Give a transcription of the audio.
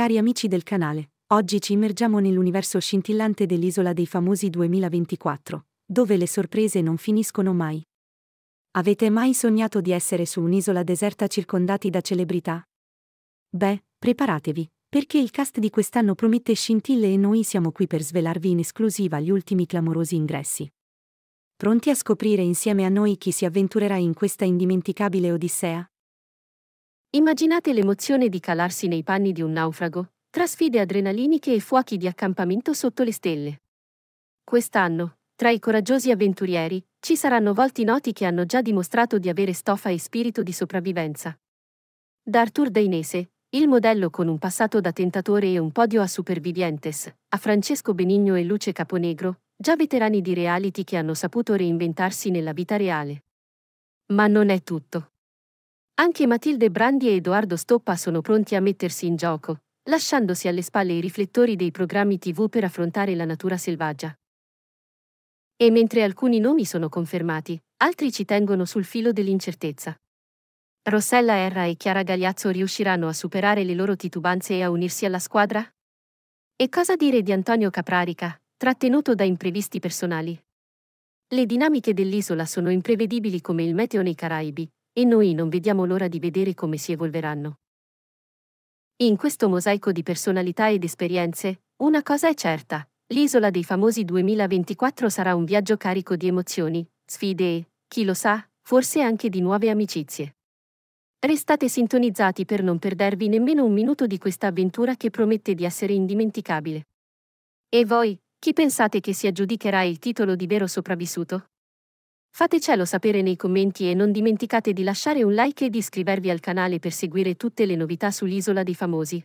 Cari amici del canale, oggi ci immergiamo nell'universo scintillante dell'Isola dei Famosi 2024, dove le sorprese non finiscono mai. Avete mai sognato di essere su un'isola deserta circondati da celebrità? Beh, preparatevi, perché il cast di quest'anno promette scintille e noi siamo qui per svelarvi in esclusiva gli ultimi clamorosi ingressi. Pronti a scoprire insieme a noi chi si avventurerà in questa indimenticabile odissea? Immaginate l'emozione di calarsi nei panni di un naufrago, tra sfide adrenaliniche e fuochi di accampamento sotto le stelle. Quest'anno, tra i coraggiosi avventurieri, ci saranno volti noti che hanno già dimostrato di avere stoffa e spirito di sopravvivenza. Da Arthur Dainese, il modello con un passato da tentatore e un podio a Supervivientes, a Francesco Benigno e Luce Caponegro, già veterani di reality che hanno saputo reinventarsi nella vita reale. Ma non è tutto. Anche Matilde Brandi e Edoardo Stoppa sono pronti a mettersi in gioco, lasciandosi alle spalle i riflettori dei programmi TV per affrontare la natura selvaggia. E mentre alcuni nomi sono confermati, altri ci tengono sul filo dell'incertezza. Rossella Erra e Chiara Gagliazzo riusciranno a superare le loro titubanze e a unirsi alla squadra? E cosa dire di Antonio Caprarica, trattenuto da imprevisti personali? Le dinamiche dell'isola sono imprevedibili come il meteo nei Caraibi, e noi non vediamo l'ora di vedere come si evolveranno. In questo mosaico di personalità ed esperienze, una cosa è certa, l'isola dei famosi 2024 sarà un viaggio carico di emozioni, sfide e, chi lo sa, forse anche di nuove amicizie. Restate sintonizzati per non perdervi nemmeno un minuto di questa avventura che promette di essere indimenticabile. E voi, chi pensate che si aggiudicherà il titolo di vero sopravvissuto? Fatecelo sapere nei commenti e non dimenticate di lasciare un like e di iscrivervi al canale per seguire tutte le novità sull'Isola dei Famosi.